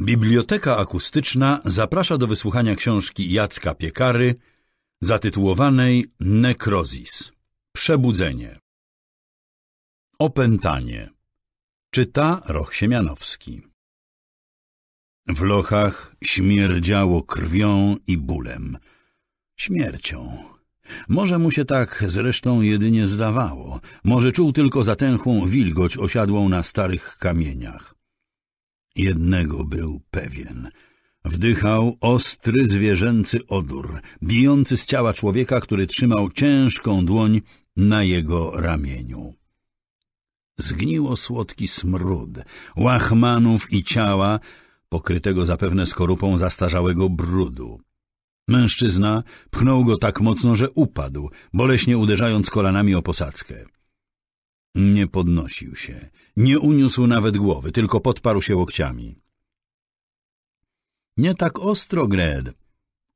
Biblioteka akustyczna zaprasza do wysłuchania książki Jacka Piekary zatytułowanej Nekrozis. Przebudzenie. Opętanie. Czyta Roch Siemianowski. W lochach śmierdziało krwią i bólem. Śmiercią. Może mu się tak zresztą jedynie zdawało. Może czuł tylko zatęchłą wilgoć osiadłą na starych kamieniach. Jednego był pewien. Wdychał ostry, zwierzęcy odór, bijący z ciała człowieka, który trzymał ciężką dłoń na jego ramieniu. Zgniło słodki smród, łachmanów i ciała, pokrytego zapewne skorupą zastarzałego brudu. Mężczyzna pchnął go tak mocno, że upadł, boleśnie uderzając kolanami o posadzkę. Nie podnosił się, nie uniósł nawet głowy, tylko podparł się łokciami. Nie tak ostro, Gred!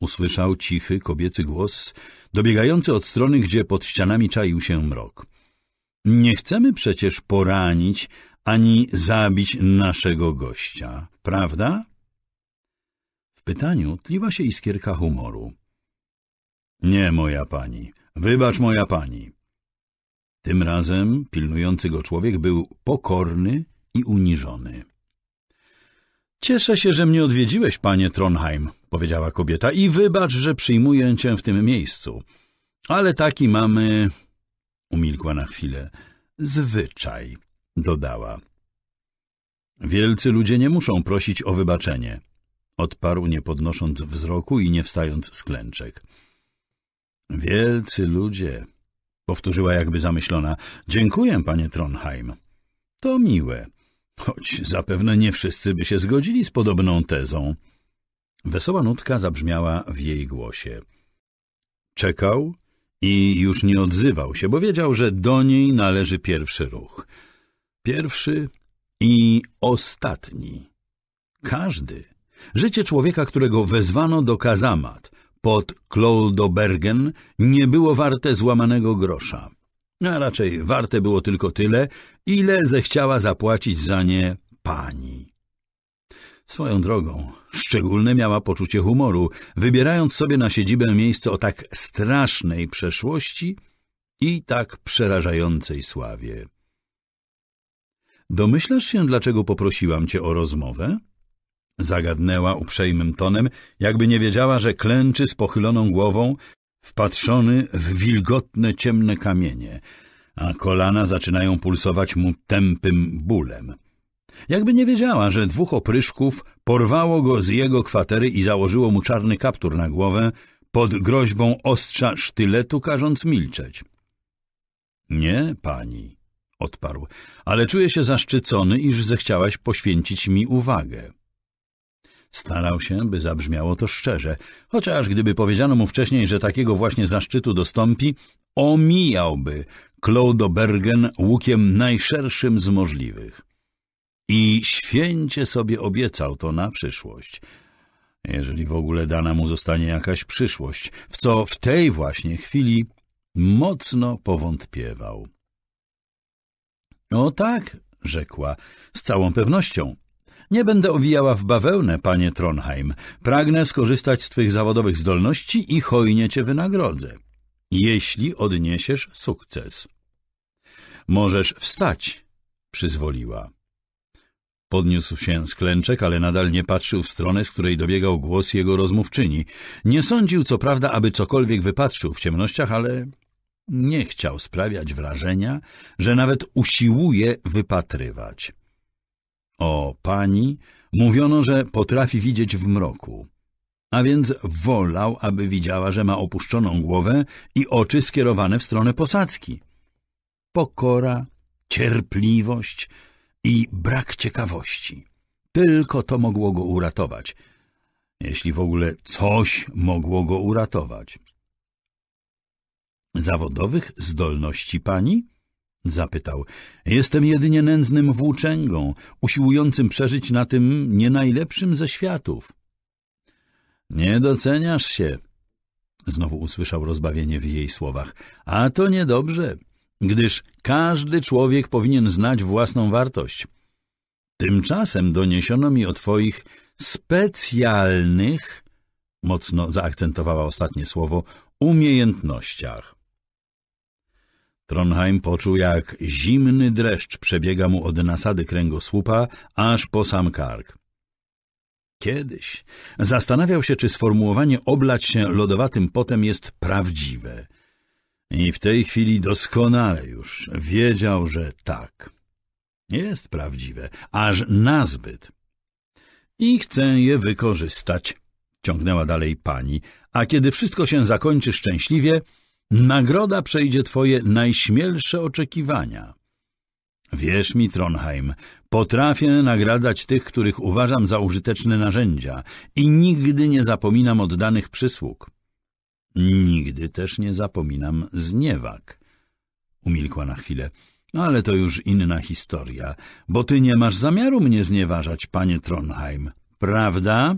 Usłyszał cichy, kobiecy głos, dobiegający od strony, gdzie pod ścianami czaił się mrok. Nie chcemy przecież poranić ani zabić naszego gościa, prawda? W pytaniu tliła się iskierka humoru. Nie, moja pani, wybacz, moja pani. Tym razem pilnujący go człowiek był pokorny i uniżony. Cieszę się, że mnie odwiedziłeś, panie Tronheim, powiedziała kobieta, i wybacz, że przyjmuję cię w tym miejscu. Ale taki mamy... Umilkła na chwilę. Zwyczaj, dodała. Wielcy ludzie nie muszą prosić o wybaczenie, odparł, nie podnosząc wzroku i nie wstając z klęczek. Wielcy ludzie, powtórzyła jakby zamyślona. Dziękuję, panie Tronheim. To miłe, choć zapewne nie wszyscy by się zgodzili z podobną tezą. Wesoła nutka zabrzmiała w jej głosie. Czekał i już nie odzywał się, bo wiedział, że do niej należy pierwszy ruch. Pierwszy i ostatni. Każdy. Życie człowieka, którego wezwano do kazamat, pod Kloldobergen nie było warte złamanego grosza. A raczej warte było tylko tyle, ile zechciała zapłacić za nie pani. Swoją drogą, szczególne miała poczucie humoru, wybierając sobie na siedzibę miejsce o tak strasznej przeszłości i tak przerażającej sławie. Domyślasz się, dlaczego poprosiłam cię o rozmowę? Zagadnęła uprzejmym tonem, jakby nie wiedziała, że klęczy z pochyloną głową, wpatrzony w wilgotne, ciemne kamienie, a kolana zaczynają pulsować mu tępym bólem. Jakby nie wiedziała, że dwóch opryszków porwało go z jego kwatery i założyło mu czarny kaptur na głowę pod groźbą ostrza sztyletu, każąc milczeć. — Nie, pani — odparł, — ale czuję się zaszczycony, iż zechciałaś poświęcić mi uwagę. Starał się, by zabrzmiało to szczerze, chociaż gdyby powiedziano mu wcześniej, że takiego właśnie zaszczytu dostąpi, omijałby Claude Bergen łukiem najszerszym z możliwych. I święcie sobie obiecał to na przyszłość, jeżeli w ogóle dana mu zostanie jakaś przyszłość, w co w tej właśnie chwili mocno powątpiewał. — O tak — rzekła — z całą pewnością. Nie będę owijała w bawełnę, panie Tronheim. Pragnę skorzystać z twych zawodowych zdolności i hojnie cię wynagrodzę, jeśli odniesiesz sukces. Możesz wstać, przyzwoliła. Podniósł się z klęczek, ale nadal nie patrzył w stronę, z której dobiegał głos jego rozmówczyni. Nie sądził, co prawda, aby cokolwiek wypatrzył w ciemnościach, ale nie chciał sprawiać wrażenia, że nawet usiłuje wypatrywać. O pani mówiono, że potrafi widzieć w mroku, a więc wolał, aby widziała, że ma opuszczoną głowę i oczy skierowane w stronę posadzki. Pokora, cierpliwość i brak ciekawości. Tylko to mogło go uratować, jeśli w ogóle coś mogło go uratować. Zawodowych zdolności pani? Zapytał. Jestem jedynie nędznym włóczęgą, usiłującym przeżyć na tym nie najlepszym ze światów. Nie doceniasz się. Znowu usłyszał rozbawienie w jej słowach. A to niedobrze, gdyż każdy człowiek powinien znać własną wartość. Tymczasem doniesiono mi o twoich specjalnych, mocno zaakcentowała ostatnie słowo, umiejętnościach. Tronheim poczuł, jak zimny dreszcz przebiega mu od nasady kręgosłupa aż po sam kark. Kiedyś zastanawiał się, czy sformułowanie oblać się lodowatym potem jest prawdziwe. I w tej chwili doskonale już wiedział, że tak. Jest prawdziwe, aż nazbyt. I chcę je wykorzystać, ciągnęła dalej pani, a kiedy wszystko się zakończy szczęśliwie, Nagroda przejdzie twoje najśmielsze oczekiwania. Wierz mi, Tronheim, potrafię nagradzać tych, których uważam za użyteczne narzędzia i nigdy nie zapominam oddanych przysług. Nigdy też nie zapominam zniewag. Umilkła na chwilę. No, ale to już inna historia, bo ty nie masz zamiaru mnie znieważać, panie Tronheim, prawda?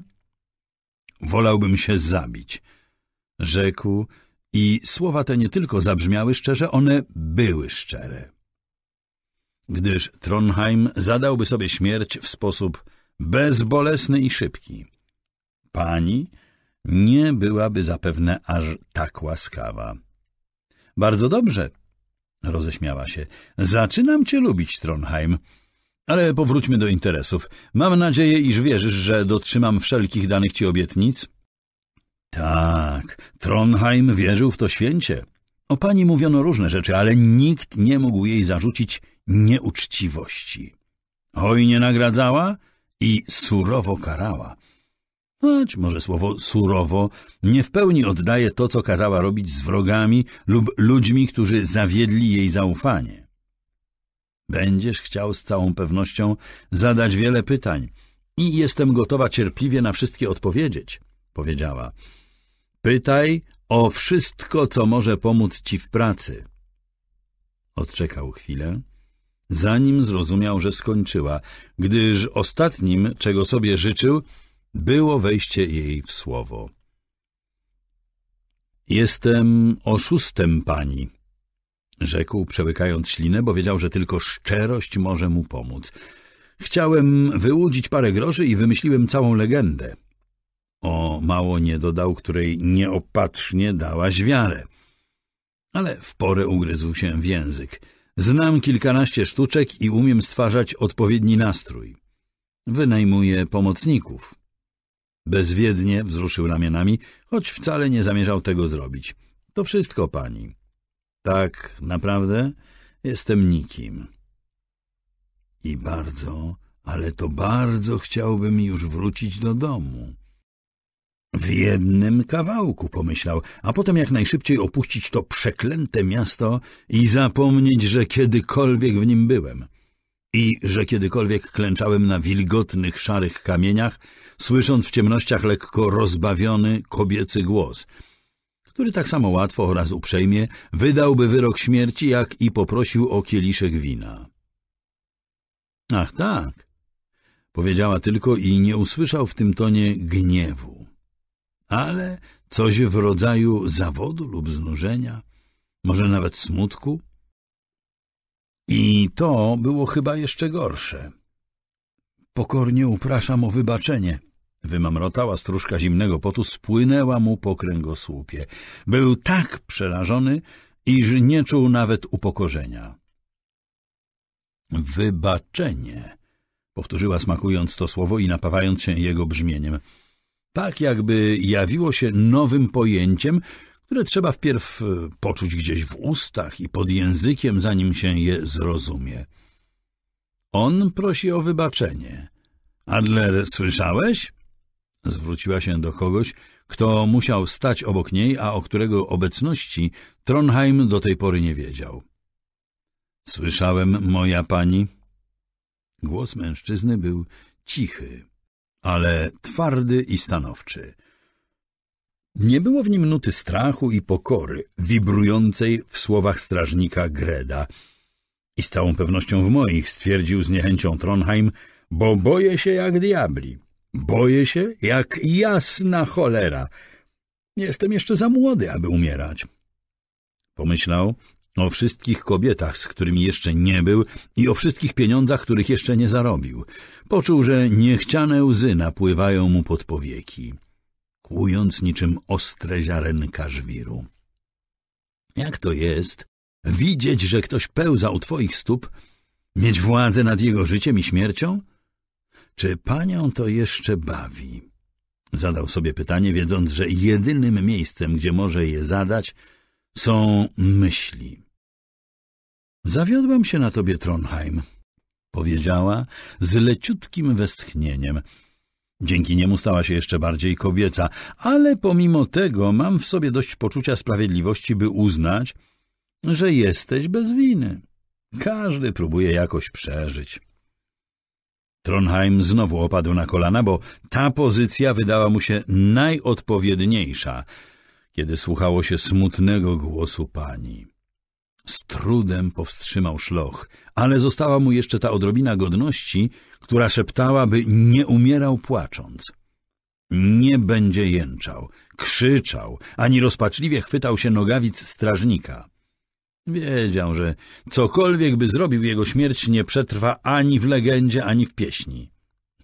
Wolałbym się zabić, rzekł i słowa te nie tylko zabrzmiały szczerze, one były szczere. Gdyż Tronheim zadałby sobie śmierć w sposób bezbolesny i szybki. Pani nie byłaby zapewne aż tak łaskawa. Bardzo dobrze, roześmiała się. Zaczynam cię lubić, Tronheim. Ale powróćmy do interesów. Mam nadzieję, iż wierzysz, że dotrzymam wszelkich danych ci obietnic? Tak, Trondheim wierzył w to święcie. O pani mówiono różne rzeczy, ale nikt nie mógł jej zarzucić nieuczciwości. Hojnie nagradzała i surowo karała. Choć może słowo surowo nie w pełni oddaje to, co kazała robić z wrogami lub ludźmi, którzy zawiedli jej zaufanie. Będziesz chciał z całą pewnością zadać wiele pytań i jestem gotowa cierpliwie na wszystkie odpowiedzieć, powiedziała. Pytaj o wszystko, co może pomóc ci w pracy. Odczekał chwilę, zanim zrozumiał, że skończyła, gdyż ostatnim, czego sobie życzył, było wejście jej w słowo. Jestem oszustem pani, rzekł, przełykając ślinę, bo wiedział, że tylko szczerość może mu pomóc. Chciałem wyłudzić parę groszy i wymyśliłem całą legendę. O mało nie dodał, której nieopatrznie dałaś wiarę. Ale w porę ugryzł się w język. Znam kilkanaście sztuczek i umiem stwarzać odpowiedni nastrój. Wynajmuję pomocników. Bezwiednie wzruszył ramionami, choć wcale nie zamierzał tego zrobić. To wszystko pani. Tak naprawdę jestem nikim. I bardzo, ale to bardzo chciałbym już wrócić do domu. W jednym kawałku, pomyślał, a potem jak najszybciej opuścić to przeklęte miasto i zapomnieć, że kiedykolwiek w nim byłem. I że kiedykolwiek klęczałem na wilgotnych, szarych kamieniach, słysząc w ciemnościach lekko rozbawiony kobiecy głos, który tak samo łatwo oraz uprzejmie wydałby wyrok śmierci, jak i poprosił o kieliszek wina. Ach tak, powiedziała tylko i nie usłyszał w tym tonie gniewu ale coś w rodzaju zawodu lub znużenia, może nawet smutku. I to było chyba jeszcze gorsze. Pokornie upraszam o wybaczenie. Wymamrotała stróżka zimnego potu, spłynęła mu po kręgosłupie. Był tak przerażony, iż nie czuł nawet upokorzenia. Wybaczenie, powtórzyła smakując to słowo i napawając się jego brzmieniem tak jakby jawiło się nowym pojęciem, które trzeba wpierw e, poczuć gdzieś w ustach i pod językiem, zanim się je zrozumie. On prosi o wybaczenie. Adler, słyszałeś? Zwróciła się do kogoś, kto musiał stać obok niej, a o którego obecności Tronheim do tej pory nie wiedział. Słyszałem, moja pani. Głos mężczyzny był cichy, ale twardy i stanowczy. Nie było w nim nuty strachu i pokory, wibrującej w słowach strażnika Greda. I z całą pewnością w moich, stwierdził z niechęcią Tronheim, bo boję się jak diabli. Boję się jak jasna cholera. Jestem jeszcze za młody, aby umierać. Pomyślał o wszystkich kobietach, z którymi jeszcze nie był i o wszystkich pieniądzach, których jeszcze nie zarobił. Poczuł, że niechciane łzy napływają mu pod powieki, kłując niczym ostre ziarenka żwiru. Jak to jest widzieć, że ktoś pełza u twoich stóp, mieć władzę nad jego życiem i śmiercią? Czy panią to jeszcze bawi? Zadał sobie pytanie, wiedząc, że jedynym miejscem, gdzie może je zadać, są myśli. Zawiodłem się na tobie, Tronheim, powiedziała z leciutkim westchnieniem. Dzięki niemu stała się jeszcze bardziej kobieca, ale pomimo tego mam w sobie dość poczucia sprawiedliwości, by uznać, że jesteś bez winy. Każdy próbuje jakoś przeżyć. Tronheim znowu opadł na kolana, bo ta pozycja wydała mu się najodpowiedniejsza, kiedy słuchało się smutnego głosu pani. Z trudem powstrzymał szloch, ale została mu jeszcze ta odrobina godności, która szeptała, by nie umierał płacząc. Nie będzie jęczał, krzyczał, ani rozpaczliwie chwytał się nogawic strażnika. Wiedział, że cokolwiek by zrobił, jego śmierć nie przetrwa ani w legendzie, ani w pieśni,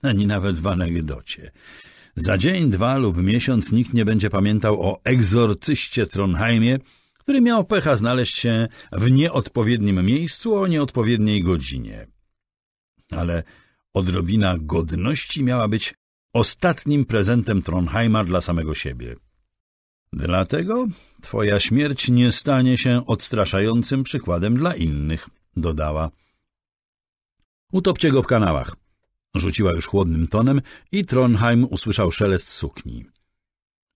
ani nawet w anegdocie. Za dzień, dwa lub miesiąc nikt nie będzie pamiętał o egzorcyście Tronheimie, który miał pecha znaleźć się w nieodpowiednim miejscu o nieodpowiedniej godzinie. Ale odrobina godności miała być ostatnim prezentem Tronheima dla samego siebie. Dlatego twoja śmierć nie stanie się odstraszającym przykładem dla innych, dodała. Utopcie go w kanałach, rzuciła już chłodnym tonem i Tronheim usłyszał szelest sukni.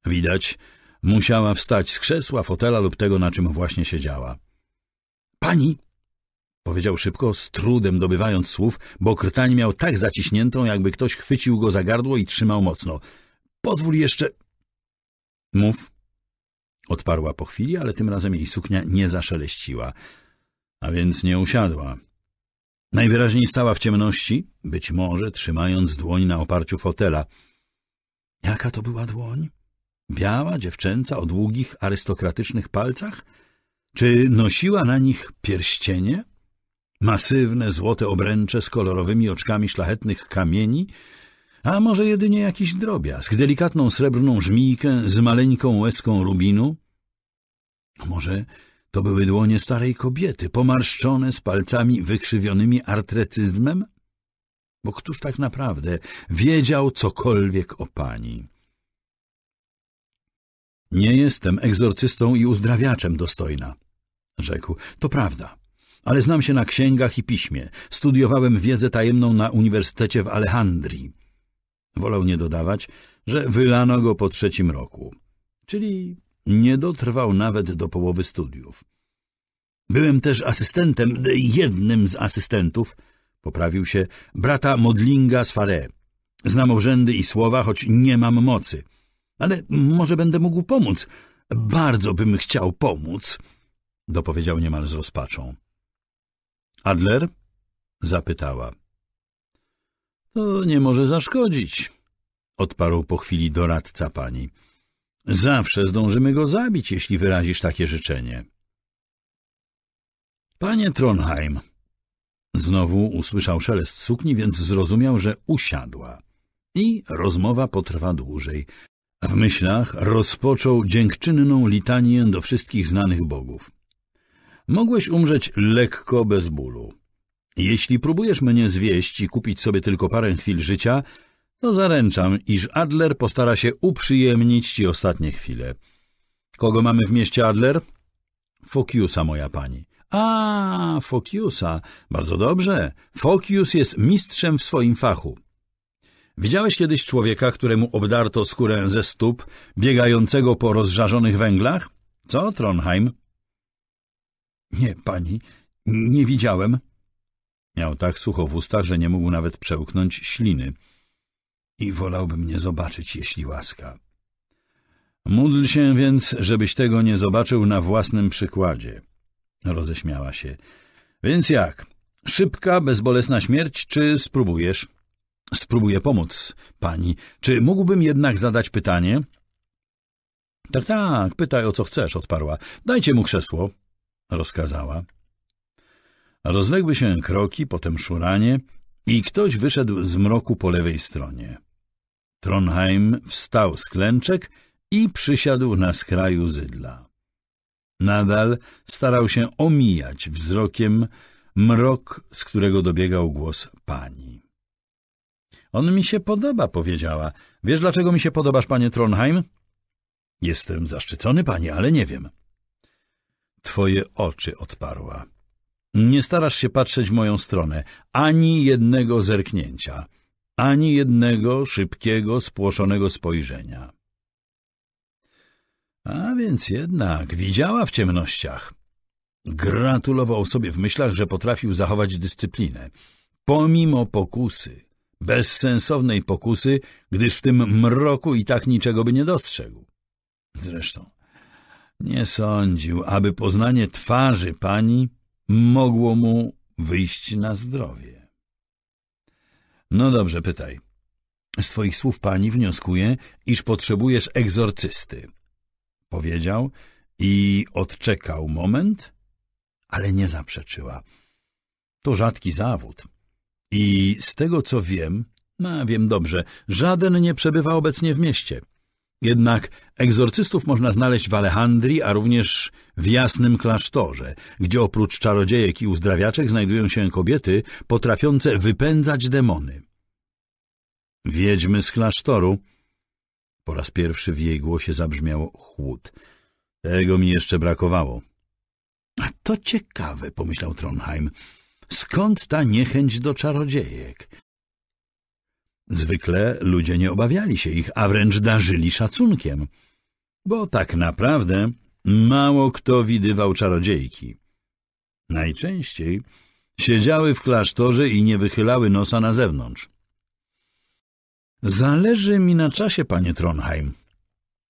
Widać, Musiała wstać z krzesła, fotela lub tego, na czym właśnie siedziała. Pani! Powiedział szybko, z trudem dobywając słów, bo krtań miał tak zaciśniętą, jakby ktoś chwycił go za gardło i trzymał mocno. Pozwól jeszcze... Mów. Odparła po chwili, ale tym razem jej suknia nie zaszeleściła, a więc nie usiadła. Najwyraźniej stała w ciemności, być może trzymając dłoń na oparciu fotela. Jaka to była dłoń? biała dziewczęca o długich, arystokratycznych palcach? Czy nosiła na nich pierścienie? Masywne, złote obręcze z kolorowymi oczkami szlachetnych kamieni? A może jedynie jakiś drobiazg, delikatną srebrną żmijkę z maleńką łezką rubinu? Może to były dłonie starej kobiety, pomarszczone z palcami wykrzywionymi artrecyzmem? Bo któż tak naprawdę wiedział cokolwiek o pani? Nie jestem egzorcystą i uzdrawiaczem dostojna, rzekł. To prawda, ale znam się na księgach i piśmie. Studiowałem wiedzę tajemną na Uniwersytecie w Alejandrii. Wolał nie dodawać, że wylano go po trzecim roku, czyli nie dotrwał nawet do połowy studiów. Byłem też asystentem, jednym z asystentów, poprawił się, brata Modlinga z Faré. Znam obrzędy i słowa, choć nie mam mocy – ale może będę mógł pomóc. Bardzo bym chciał pomóc, dopowiedział niemal z rozpaczą. Adler? zapytała. To nie może zaszkodzić, odparł po chwili doradca pani. Zawsze zdążymy go zabić, jeśli wyrazisz takie życzenie. Panie Tronheim, znowu usłyszał szelest sukni, więc zrozumiał, że usiadła. I rozmowa potrwa dłużej. W myślach rozpoczął dziękczynną litanię do wszystkich znanych bogów. Mogłeś umrzeć lekko bez bólu. Jeśli próbujesz mnie zwieść i kupić sobie tylko parę chwil życia, to zaręczam, iż Adler postara się uprzyjemnić ci ostatnie chwile. Kogo mamy w mieście Adler? Fokiusa, moja pani. A, Fokiusa. Bardzo dobrze. Fokius jest mistrzem w swoim fachu. Widziałeś kiedyś człowieka, któremu obdarto skórę ze stóp, biegającego po rozżarzonych węglach? Co, Tronheim? Nie, pani, nie widziałem. Miał tak sucho w ustach, że nie mógł nawet przełknąć śliny. I wolałbym nie zobaczyć, jeśli łaska. Módl się więc, żebyś tego nie zobaczył na własnym przykładzie. Roześmiała się. Więc jak? Szybka, bezbolesna śmierć, czy spróbujesz? Spróbuję pomóc pani. Czy mógłbym jednak zadać pytanie? Tak, tak, pytaj o co chcesz, odparła. Dajcie mu krzesło, rozkazała. Rozległy się kroki, potem szuranie i ktoś wyszedł z mroku po lewej stronie. Tronheim wstał z klęczek i przysiadł na skraju zydla. Nadal starał się omijać wzrokiem mrok, z którego dobiegał głos pani. On mi się podoba, powiedziała. Wiesz, dlaczego mi się podobasz, panie Trondheim? Jestem zaszczycony, panie, ale nie wiem. Twoje oczy odparła. Nie starasz się patrzeć w moją stronę, ani jednego zerknięcia, ani jednego szybkiego, spłoszonego spojrzenia. A więc jednak widziała w ciemnościach. Gratulował sobie w myślach, że potrafił zachować dyscyplinę, pomimo pokusy bezsensownej pokusy, gdyż w tym mroku i tak niczego by nie dostrzegł. Zresztą nie sądził, aby poznanie twarzy pani mogło mu wyjść na zdrowie. No dobrze, pytaj. Z twoich słów pani wnioskuję, iż potrzebujesz egzorcysty. Powiedział i odczekał moment, ale nie zaprzeczyła. To rzadki zawód. I z tego co wiem, no wiem dobrze, żaden nie przebywa obecnie w mieście. Jednak egzorcystów można znaleźć w Alejandrii, a również w Jasnym Klasztorze, gdzie oprócz czarodziejek i uzdrawiaczek znajdują się kobiety potrafiące wypędzać demony. Wiedźmy z klasztoru. Po raz pierwszy w jej głosie zabrzmiał chłód. Tego mi jeszcze brakowało. A to ciekawe, pomyślał Trondheim. Skąd ta niechęć do czarodziejek? Zwykle ludzie nie obawiali się ich, a wręcz darzyli szacunkiem, bo tak naprawdę mało kto widywał czarodziejki. Najczęściej siedziały w klasztorze i nie wychylały nosa na zewnątrz. Zależy mi na czasie, panie Tronheim,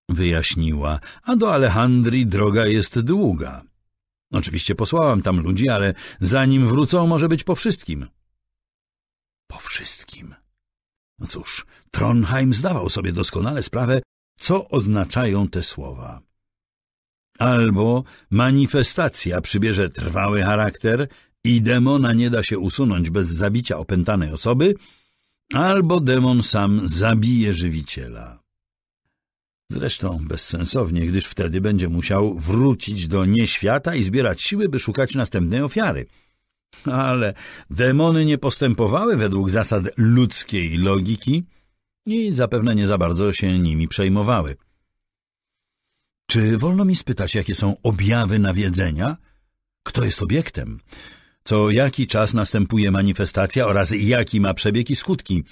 wyjaśniła, a do Alejandrii droga jest długa. Oczywiście posłałem tam ludzi, ale zanim wrócą, może być po wszystkim. Po wszystkim. No cóż, Trondheim zdawał sobie doskonale sprawę, co oznaczają te słowa. Albo manifestacja przybierze trwały charakter i demona nie da się usunąć bez zabicia opętanej osoby, albo demon sam zabije żywiciela. Zresztą bezsensownie, gdyż wtedy będzie musiał wrócić do nieświata i zbierać siły, by szukać następnej ofiary. Ale demony nie postępowały według zasad ludzkiej logiki i zapewne nie za bardzo się nimi przejmowały. Czy wolno mi spytać, jakie są objawy nawiedzenia? Kto jest obiektem? Co jaki czas następuje manifestacja oraz jaki ma przebieg i skutki?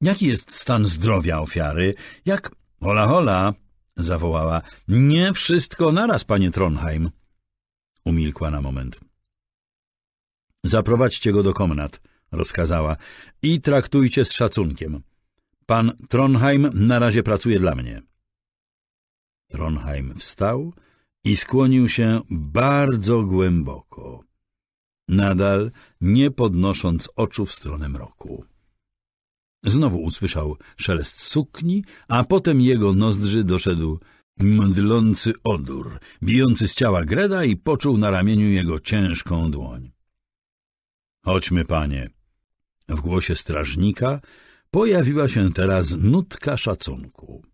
Jaki jest stan zdrowia ofiary? Jak Hola, hola! zawołała. Nie wszystko naraz, panie Trondheim! — Umilkła na moment. Zaprowadźcie go do komnat, rozkazała, i traktujcie z szacunkiem. Pan Trondheim na razie pracuje dla mnie. Trondheim wstał i skłonił się bardzo głęboko, nadal nie podnosząc oczu w stronę mroku. Znowu usłyszał szelest sukni, a potem jego nozdrzy doszedł mdlący odór, bijący z ciała Greda i poczuł na ramieniu jego ciężką dłoń. Chodźmy, panie. W głosie strażnika pojawiła się teraz nutka szacunku.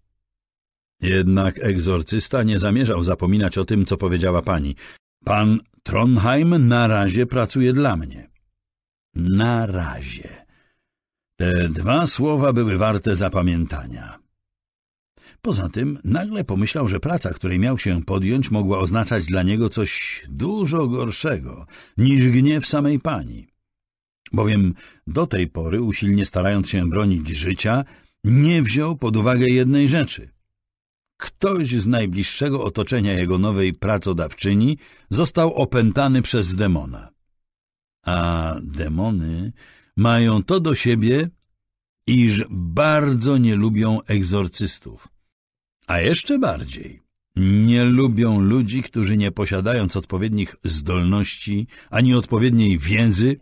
Jednak egzorcysta nie zamierzał zapominać o tym, co powiedziała pani. Pan Trondheim na razie pracuje dla mnie. Na razie. Te dwa słowa były warte zapamiętania. Poza tym nagle pomyślał, że praca, której miał się podjąć, mogła oznaczać dla niego coś dużo gorszego niż gniew samej pani. Bowiem do tej pory, usilnie starając się bronić życia, nie wziął pod uwagę jednej rzeczy. Ktoś z najbliższego otoczenia jego nowej pracodawczyni został opętany przez demona. A demony mają to do siebie, iż bardzo nie lubią egzorcystów. A jeszcze bardziej nie lubią ludzi, którzy nie posiadając odpowiednich zdolności ani odpowiedniej wiedzy,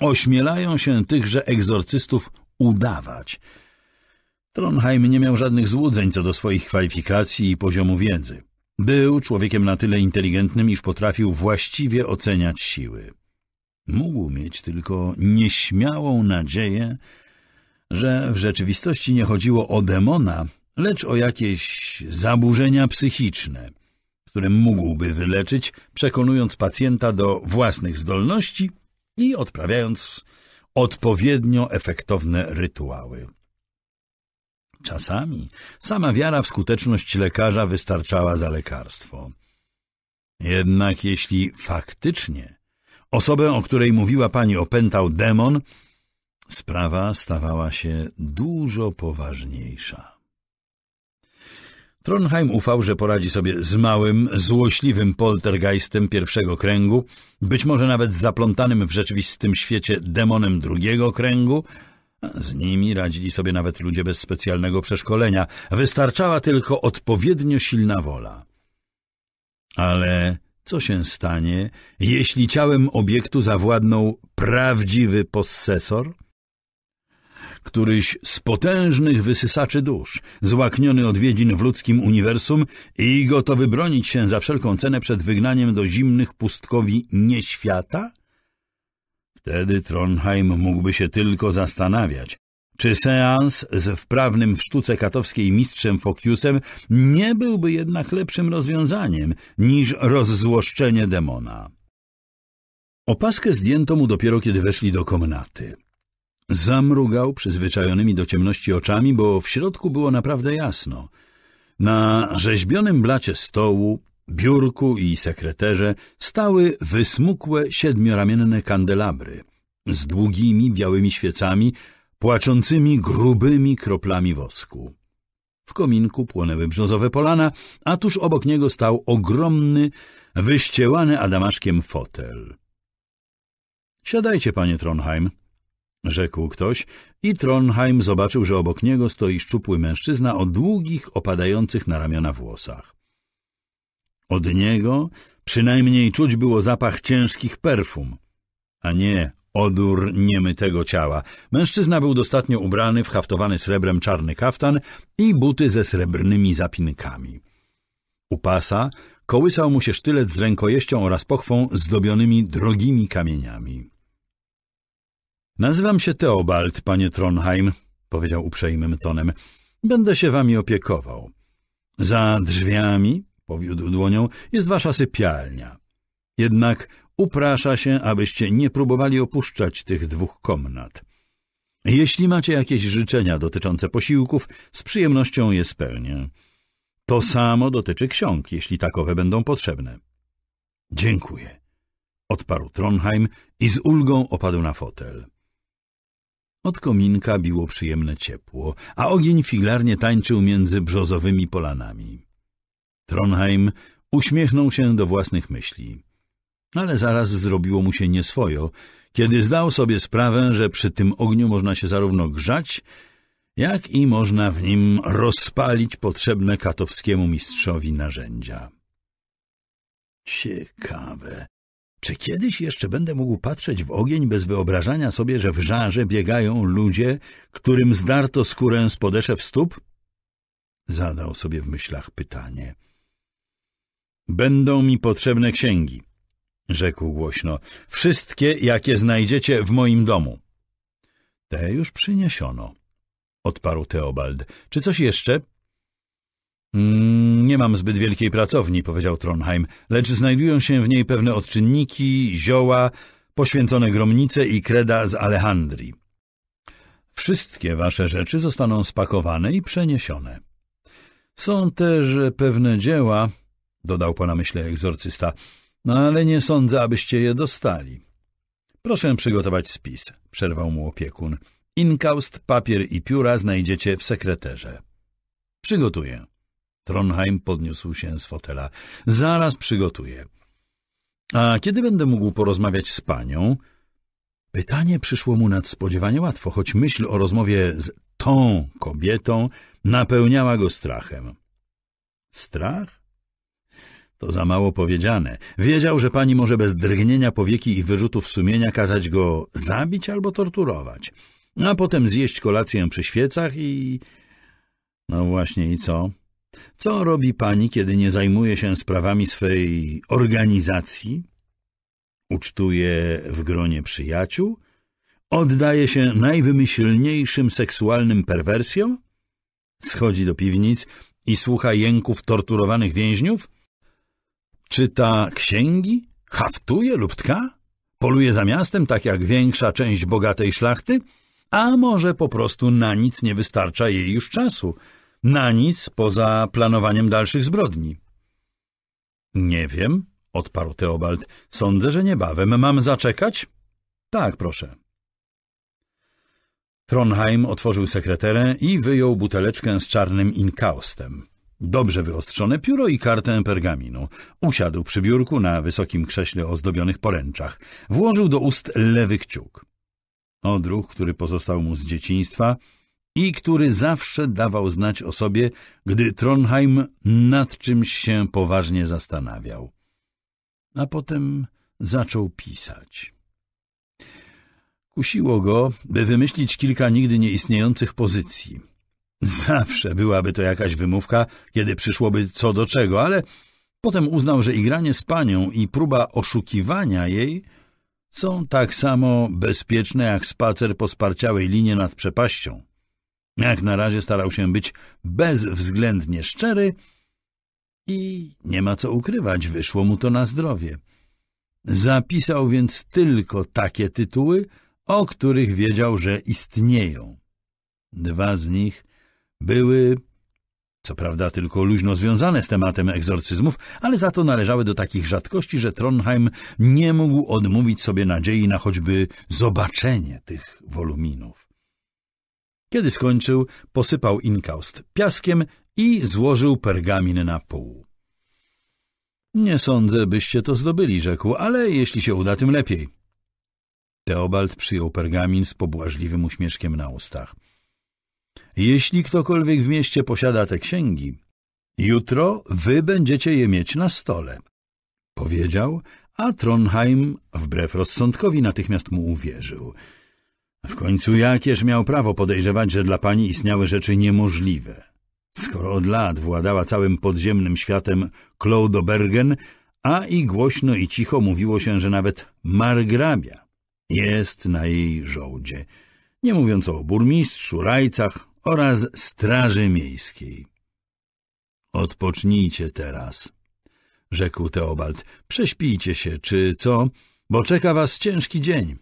ośmielają się tychże egzorcystów udawać. Tronheim nie miał żadnych złudzeń co do swoich kwalifikacji i poziomu wiedzy. Był człowiekiem na tyle inteligentnym, iż potrafił właściwie oceniać siły. Mógł mieć tylko nieśmiałą nadzieję, że w rzeczywistości nie chodziło o demona, lecz o jakieś zaburzenia psychiczne, które mógłby wyleczyć, przekonując pacjenta do własnych zdolności i odprawiając odpowiednio efektowne rytuały. Czasami sama wiara w skuteczność lekarza wystarczała za lekarstwo. Jednak jeśli faktycznie Osobę, o której mówiła pani, opętał demon. Sprawa stawała się dużo poważniejsza. Tronheim ufał, że poradzi sobie z małym, złośliwym poltergeistem pierwszego kręgu, być może nawet zaplątanym w rzeczywistym świecie demonem drugiego kręgu, z nimi radzili sobie nawet ludzie bez specjalnego przeszkolenia. Wystarczała tylko odpowiednio silna wola. Ale co się stanie, jeśli ciałem obiektu zawładnął prawdziwy possesor? Któryś z potężnych wysysaczy dusz, złakniony odwiedzin w ludzkim uniwersum i gotowy bronić się za wszelką cenę przed wygnaniem do zimnych pustkowi nieświata? Wtedy Trondheim mógłby się tylko zastanawiać, czy seans z wprawnym w sztuce katowskiej mistrzem Fokiusem nie byłby jednak lepszym rozwiązaniem niż rozzłoszczenie demona? Opaskę zdjęto mu dopiero, kiedy weszli do komnaty. Zamrugał przyzwyczajonymi do ciemności oczami, bo w środku było naprawdę jasno. Na rzeźbionym blacie stołu, biurku i sekreterze stały wysmukłe siedmioramienne kandelabry z długimi białymi świecami, płaczącymi grubymi kroplami wosku. W kominku płonęły brzozowe polana, a tuż obok niego stał ogromny, wyściełany adamaszkiem fotel. Siadajcie, panie Tronheim, rzekł ktoś i Tronheim zobaczył, że obok niego stoi szczupły mężczyzna o długich, opadających na ramiona włosach. Od niego przynajmniej czuć było zapach ciężkich perfum a nie odór niemytego ciała. Mężczyzna był dostatnio ubrany w haftowany srebrem czarny kaftan i buty ze srebrnymi zapinkami. U pasa kołysał mu się sztylet z rękojeścią oraz pochwą zdobionymi drogimi kamieniami. Nazywam się Teobald, panie Tronheim, powiedział uprzejmym tonem. Będę się wami opiekował. Za drzwiami, powiódł dłonią, jest wasza sypialnia. Jednak uprasza się, abyście nie próbowali opuszczać tych dwóch komnat. Jeśli macie jakieś życzenia dotyczące posiłków, z przyjemnością je spełnię. To samo dotyczy ksiąg, jeśli takowe będą potrzebne. Dziękuję, odparł Trondheim i z ulgą opadł na fotel. Od kominka biło przyjemne ciepło, a ogień figlarnie tańczył między brzozowymi polanami. Trondheim uśmiechnął się do własnych myśli. No ale zaraz zrobiło mu się nieswojo, kiedy zdał sobie sprawę, że przy tym ogniu można się zarówno grzać, jak i można w nim rozpalić potrzebne katowskiemu mistrzowi narzędzia. Ciekawe, czy kiedyś jeszcze będę mógł patrzeć w ogień bez wyobrażania sobie, że w żarze biegają ludzie, którym zdarto skórę z podeszew stóp? Zadał sobie w myślach pytanie. Będą mi potrzebne księgi, rzekł głośno, wszystkie, jakie znajdziecie w moim domu. Te już przyniesiono, odparł Teobald. Czy coś jeszcze? Mm, nie mam zbyt wielkiej pracowni, powiedział Tronheim, lecz znajdują się w niej pewne odczynniki, zioła, poświęcone gromnice i kreda z Alejandrii. Wszystkie wasze rzeczy zostaną spakowane i przeniesione. Są też pewne dzieła, dodał po namyśle egzorcysta, no ale nie sądzę, abyście je dostali. Proszę przygotować spis, przerwał mu opiekun. Inkaust, papier i pióra znajdziecie w sekreterze. Przygotuję. Tronheim podniósł się z fotela. Zaraz przygotuję. A kiedy będę mógł porozmawiać z panią? Pytanie przyszło mu nadspodziewanie łatwo, choć myśl o rozmowie z tą kobietą napełniała go strachem. Strach? To za mało powiedziane. Wiedział, że pani może bez drgnienia powieki i wyrzutów sumienia kazać go zabić albo torturować. A potem zjeść kolację przy świecach i... No właśnie, i co? Co robi pani, kiedy nie zajmuje się sprawami swej organizacji? Ucztuje w gronie przyjaciół? Oddaje się najwymyślniejszym seksualnym perwersjom? Schodzi do piwnic i słucha jęków torturowanych więźniów? Czyta księgi? Haftuje lub tka? Poluje za miastem, tak jak większa część bogatej szlachty? A może po prostu na nic nie wystarcza jej już czasu? Na nic poza planowaniem dalszych zbrodni? Nie wiem, odparł Teobald. Sądzę, że niebawem. Mam zaczekać? Tak, proszę. Tronheim otworzył sekreterę i wyjął buteleczkę z czarnym inkaustem. Dobrze wyostrzone pióro i kartę pergaminu. Usiadł przy biurku na wysokim krześle o zdobionych poręczach. Włożył do ust lewy kciuk. Odruch, który pozostał mu z dzieciństwa i który zawsze dawał znać o sobie, gdy Tronheim nad czymś się poważnie zastanawiał. A potem zaczął pisać. Kusiło go, by wymyślić kilka nigdy nieistniejących pozycji – Zawsze byłaby to jakaś wymówka, kiedy przyszłoby co do czego, ale potem uznał, że igranie z panią i próba oszukiwania jej są tak samo bezpieczne jak spacer po sparciałej linie nad przepaścią. Jak na razie starał się być bezwzględnie szczery i nie ma co ukrywać, wyszło mu to na zdrowie. Zapisał więc tylko takie tytuły, o których wiedział, że istnieją. Dwa z nich były, co prawda tylko luźno związane z tematem egzorcyzmów, ale za to należały do takich rzadkości, że Trondheim nie mógł odmówić sobie nadziei na choćby zobaczenie tych woluminów. Kiedy skończył, posypał inkaust piaskiem i złożył pergamin na pół. Nie sądzę, byście to zdobyli, rzekł, ale jeśli się uda, tym lepiej. Teobald przyjął pergamin z pobłażliwym uśmieszkiem na ustach. Jeśli ktokolwiek w mieście posiada te księgi, jutro wy będziecie je mieć na stole. Powiedział, a Trondheim wbrew rozsądkowi, natychmiast mu uwierzył. W końcu jakież miał prawo podejrzewać, że dla pani istniały rzeczy niemożliwe, skoro od lat władała całym podziemnym światem Klaudobergen, a i głośno i cicho mówiło się, że nawet margrabia jest na jej żołdzie. Nie mówiąc o burmistrzu, rajcach, oraz Straży Miejskiej. Odpocznijcie teraz, rzekł Teobald. Prześpijcie się, czy co, bo czeka was ciężki dzień.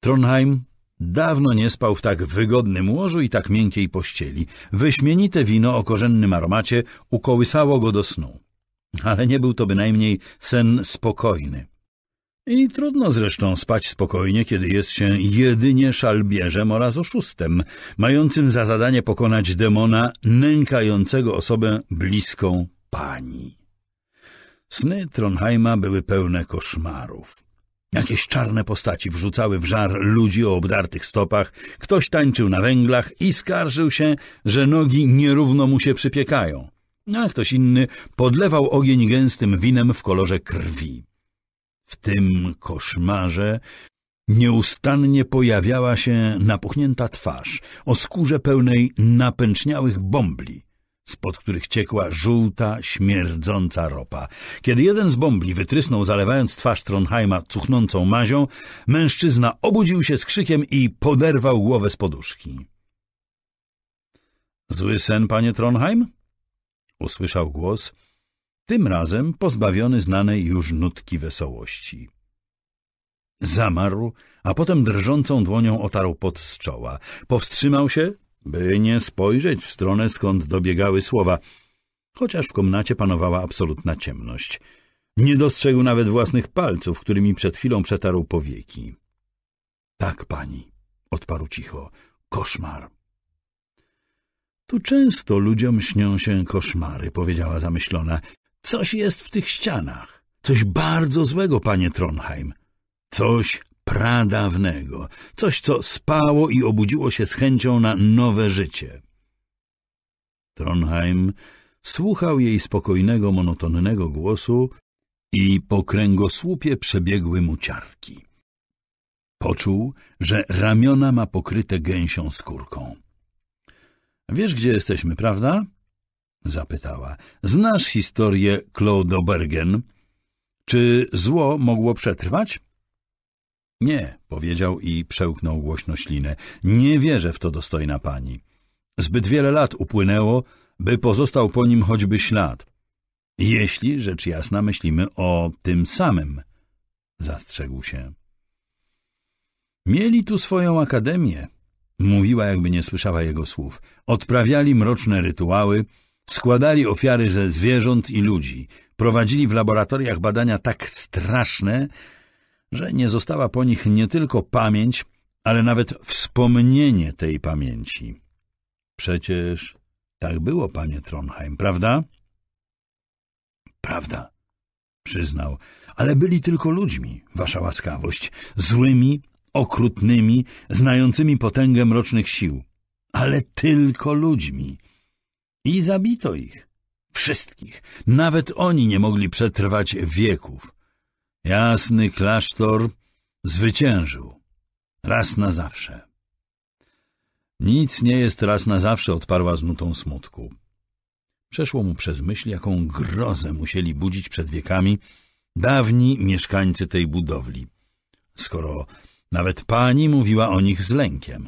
Trondheim Dawno nie spał w tak wygodnym łożu i tak miękkiej pościeli. Wyśmienite wino o korzennym aromacie ukołysało go do snu. Ale nie był to bynajmniej sen spokojny. I trudno zresztą spać spokojnie, kiedy jest się jedynie szalbierzem oraz oszustem, mającym za zadanie pokonać demona nękającego osobę bliską pani. Sny Tronheima były pełne koszmarów. Jakieś czarne postaci wrzucały w żar ludzi o obdartych stopach, ktoś tańczył na węglach i skarżył się, że nogi nierówno mu się przypiekają, a ktoś inny podlewał ogień gęstym winem w kolorze krwi. W tym koszmarze Nieustannie pojawiała się napuchnięta twarz o skórze pełnej napęczniałych bombli, spod których ciekła żółta, śmierdząca ropa. Kiedy jeden z bombli wytrysnął, zalewając twarz Tronheima cuchnącą mazią, mężczyzna obudził się z krzykiem i poderwał głowę z poduszki. — Zły sen, panie Tronheim? — usłyszał głos, tym razem pozbawiony znanej już nutki wesołości. Zamarł, a potem drżącą dłonią otarł pot z czoła. Powstrzymał się, by nie spojrzeć w stronę, skąd dobiegały słowa, chociaż w komnacie panowała absolutna ciemność. Nie dostrzegł nawet własnych palców, którymi przed chwilą przetarł powieki. — Tak, pani — odparł cicho. — Koszmar. — Tu często ludziom śnią się koszmary — powiedziała zamyślona. Coś jest w tych ścianach. Coś bardzo złego, panie Trondheim. Coś pradawnego. Coś, co spało i obudziło się z chęcią na nowe życie. Trondheim słuchał jej spokojnego, monotonnego głosu i po kręgosłupie przebiegły mu ciarki. Poczuł, że ramiona ma pokryte gęsią skórką. — Wiesz, gdzie jesteśmy, prawda? zapytała. Znasz historię Claude Bergen? Czy zło mogło przetrwać? Nie, powiedział i przełknął głośno ślinę. Nie wierzę w to, dostojna pani. Zbyt wiele lat upłynęło, by pozostał po nim choćby ślad. Jeśli, rzecz jasna, myślimy o tym samym, zastrzegł się. Mieli tu swoją akademię, mówiła jakby nie słyszała jego słów. Odprawiali mroczne rytuały, Składali ofiary ze zwierząt i ludzi. Prowadzili w laboratoriach badania tak straszne, że nie została po nich nie tylko pamięć, ale nawet wspomnienie tej pamięci. Przecież tak było, panie Tronheim, prawda? Prawda, przyznał, ale byli tylko ludźmi, wasza łaskawość, złymi, okrutnymi, znającymi potęgę mrocznych sił, ale tylko ludźmi. I zabito ich. Wszystkich. Nawet oni nie mogli przetrwać wieków. Jasny klasztor zwyciężył. Raz na zawsze. Nic nie jest raz na zawsze, odparła z nutą smutku. Przeszło mu przez myśl, jaką grozę musieli budzić przed wiekami dawni mieszkańcy tej budowli, skoro nawet pani mówiła o nich z lękiem.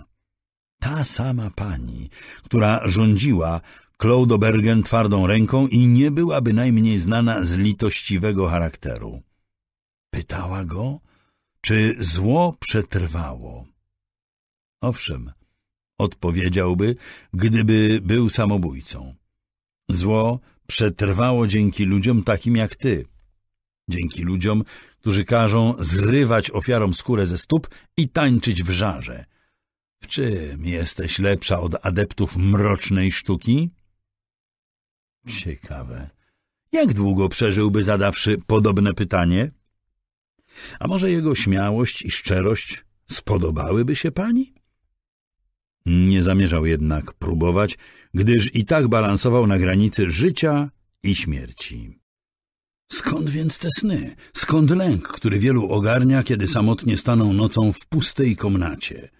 Ta sama pani, która rządziła Claude Bergen twardą ręką i nie była bynajmniej znana z litościwego charakteru. Pytała go, czy zło przetrwało. Owszem, odpowiedziałby, gdyby był samobójcą. Zło przetrwało dzięki ludziom takim jak ty. Dzięki ludziom, którzy każą zrywać ofiarom skórę ze stóp i tańczyć w żarze. W czym jesteś lepsza od adeptów mrocznej sztuki? Ciekawe. Jak długo przeżyłby zadawszy podobne pytanie? A może jego śmiałość i szczerość spodobałyby się pani? Nie zamierzał jednak próbować, gdyż i tak balansował na granicy życia i śmierci. Skąd więc te sny? Skąd lęk, który wielu ogarnia, kiedy samotnie staną nocą w pustej komnacie?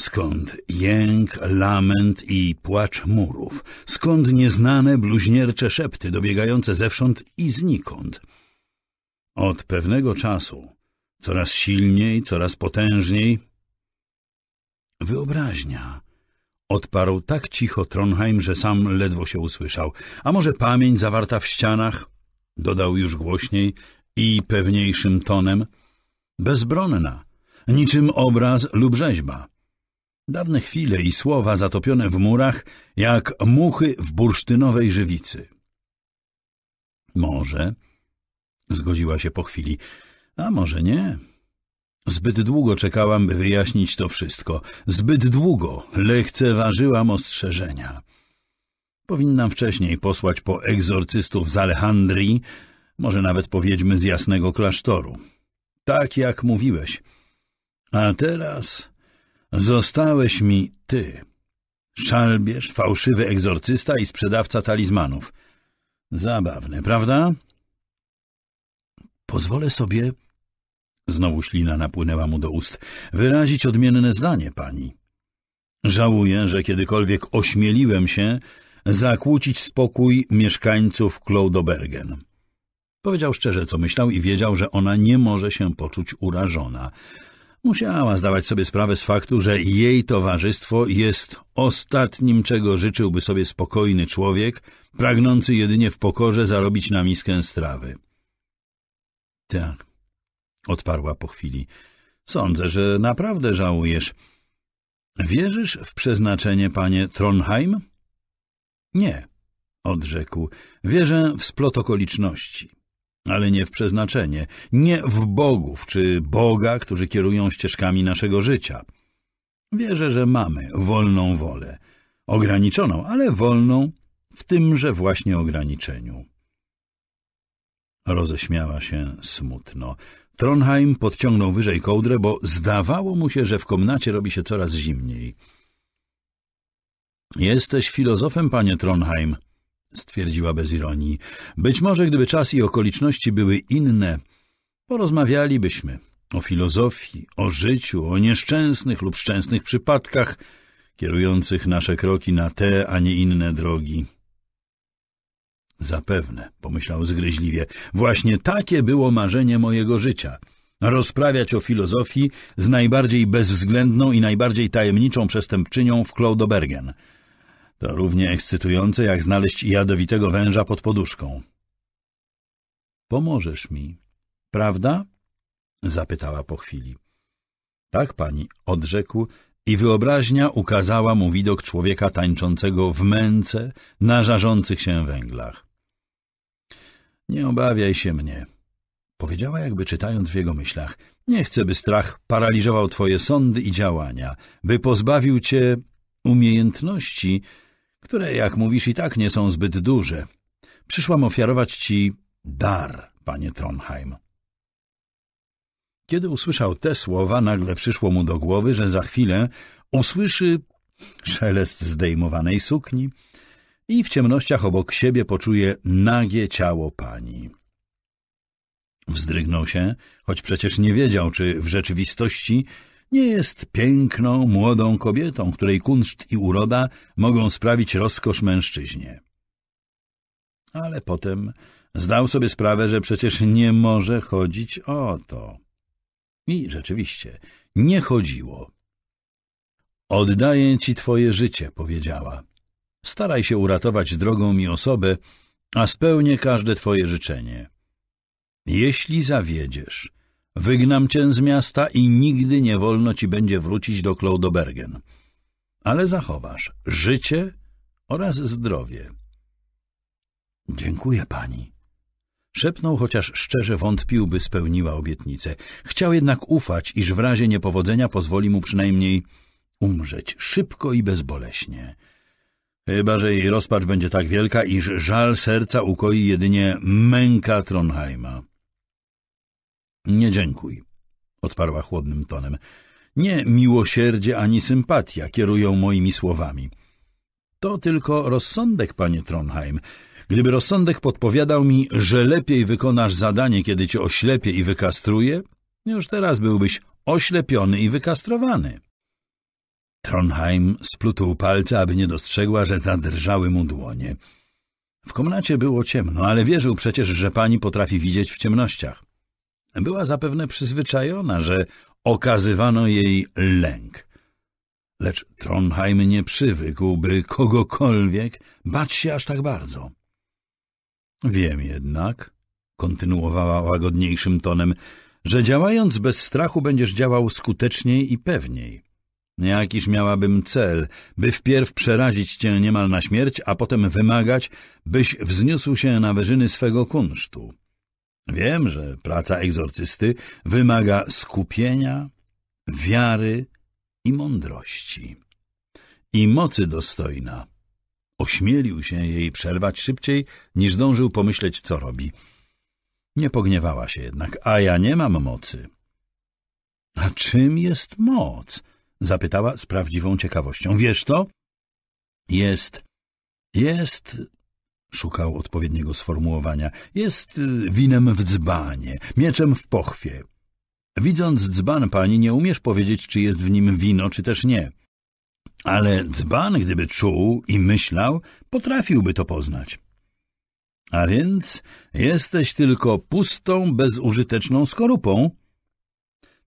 Skąd jęk, lament i płacz murów? Skąd nieznane, bluźniercze szepty dobiegające zewsząd i znikąd? Od pewnego czasu, coraz silniej, coraz potężniej... Wyobraźnia... Odparł tak cicho Tronheim, że sam ledwo się usłyszał. A może pamięć zawarta w ścianach? Dodał już głośniej i pewniejszym tonem. Bezbronna, niczym obraz lub rzeźba. Dawne chwile i słowa zatopione w murach, jak muchy w bursztynowej żywicy. Może, zgodziła się po chwili, a może nie. Zbyt długo czekałam, by wyjaśnić to wszystko. Zbyt długo lekceważyłam ostrzeżenia. Powinnam wcześniej posłać po egzorcystów z Alejandrii, może nawet powiedźmy z jasnego klasztoru. Tak jak mówiłeś. A teraz Zostałeś mi ty, szalbierz, fałszywy egzorcysta i sprzedawca talizmanów. Zabawne, prawda? Pozwolę sobie... Znowu ślina napłynęła mu do ust. Wyrazić odmienne zdanie, pani. Żałuję, że kiedykolwiek ośmieliłem się zakłócić spokój mieszkańców Klaudobergen. Powiedział szczerze, co myślał i wiedział, że ona nie może się poczuć urażona. Musiała zdawać sobie sprawę z faktu, że jej towarzystwo jest ostatnim, czego życzyłby sobie spokojny człowiek, pragnący jedynie w pokorze zarobić na miskę strawy. Tak, odparła po chwili. Sądzę, że naprawdę żałujesz. Wierzysz w przeznaczenie, panie Tronheim? Nie, odrzekł. Wierzę w splot okoliczności ale nie w przeznaczenie, nie w bogów czy Boga, którzy kierują ścieżkami naszego życia. Wierzę, że mamy wolną wolę, ograniczoną, ale wolną w tymże właśnie ograniczeniu. Roześmiała się smutno. Trondheim podciągnął wyżej kołdrę, bo zdawało mu się, że w komnacie robi się coraz zimniej. — Jesteś filozofem, panie Trondheim stwierdziła bez ironii. Być może, gdyby czas i okoliczności były inne, porozmawialibyśmy o filozofii, o życiu, o nieszczęsnych lub szczęsnych przypadkach kierujących nasze kroki na te, a nie inne drogi. Zapewne, pomyślał zgryźliwie, właśnie takie było marzenie mojego życia. Rozprawiać o filozofii z najbardziej bezwzględną i najbardziej tajemniczą przestępczynią w Klaudobergen – to równie ekscytujące, jak znaleźć jadowitego węża pod poduszką. Pomożesz mi, prawda? Zapytała po chwili. Tak, pani, odrzekł i wyobraźnia ukazała mu widok człowieka tańczącego w męce na żarzących się węglach. Nie obawiaj się mnie, powiedziała jakby czytając w jego myślach. Nie chcę, by strach paraliżował twoje sądy i działania, by pozbawił cię umiejętności, które, jak mówisz, i tak nie są zbyt duże. Przyszłam ofiarować ci dar, panie Tronheim. Kiedy usłyszał te słowa, nagle przyszło mu do głowy, że za chwilę usłyszy szelest zdejmowanej sukni i w ciemnościach obok siebie poczuje nagie ciało pani. Wzdrygnął się, choć przecież nie wiedział, czy w rzeczywistości nie jest piękną, młodą kobietą, której kunszt i uroda mogą sprawić rozkosz mężczyźnie. Ale potem zdał sobie sprawę, że przecież nie może chodzić o to. I rzeczywiście, nie chodziło. Oddaję ci twoje życie, powiedziała. Staraj się uratować drogą mi osobę, a spełnię każde twoje życzenie. Jeśli zawiedziesz, Wygnam cię z miasta i nigdy nie wolno ci będzie wrócić do Klaudobergen. Ale zachowasz życie oraz zdrowie. Dziękuję pani. Szepnął, chociaż szczerze wątpił, by spełniła obietnicę. Chciał jednak ufać, iż w razie niepowodzenia pozwoli mu przynajmniej umrzeć szybko i bezboleśnie. Chyba, że jej rozpacz będzie tak wielka, iż żal serca ukoi jedynie męka Tronheima. Nie dziękuj, odparła chłodnym tonem. Nie miłosierdzie ani sympatia kierują moimi słowami. To tylko rozsądek, panie Tronheim. Gdyby rozsądek podpowiadał mi, że lepiej wykonasz zadanie, kiedy cię oślepię i wykastruję, już teraz byłbyś oślepiony i wykastrowany. Tronheim splutuł palce, aby nie dostrzegła, że zadrżały mu dłonie. W komnacie było ciemno, ale wierzył przecież, że pani potrafi widzieć w ciemnościach. Była zapewne przyzwyczajona, że okazywano jej lęk. Lecz Trondheim nie przywykł, by kogokolwiek bać się aż tak bardzo. Wiem jednak, kontynuowała łagodniejszym tonem, że działając bez strachu będziesz działał skuteczniej i pewniej. Jakiż miałabym cel, by wpierw przerazić cię niemal na śmierć, a potem wymagać, byś wzniósł się na wyżyny swego kunsztu. Wiem, że praca egzorcysty wymaga skupienia, wiary i mądrości. I mocy dostojna. Ośmielił się jej przerwać szybciej, niż zdążył pomyśleć, co robi. Nie pogniewała się jednak, a ja nie mam mocy. A czym jest moc? Zapytała z prawdziwą ciekawością. Wiesz to? Jest, jest Szukał odpowiedniego sformułowania. Jest y, winem w dzbanie, mieczem w pochwie. Widząc dzban pani, nie umiesz powiedzieć, czy jest w nim wino, czy też nie. Ale dzban, gdyby czuł i myślał, potrafiłby to poznać. A więc jesteś tylko pustą, bezużyteczną skorupą.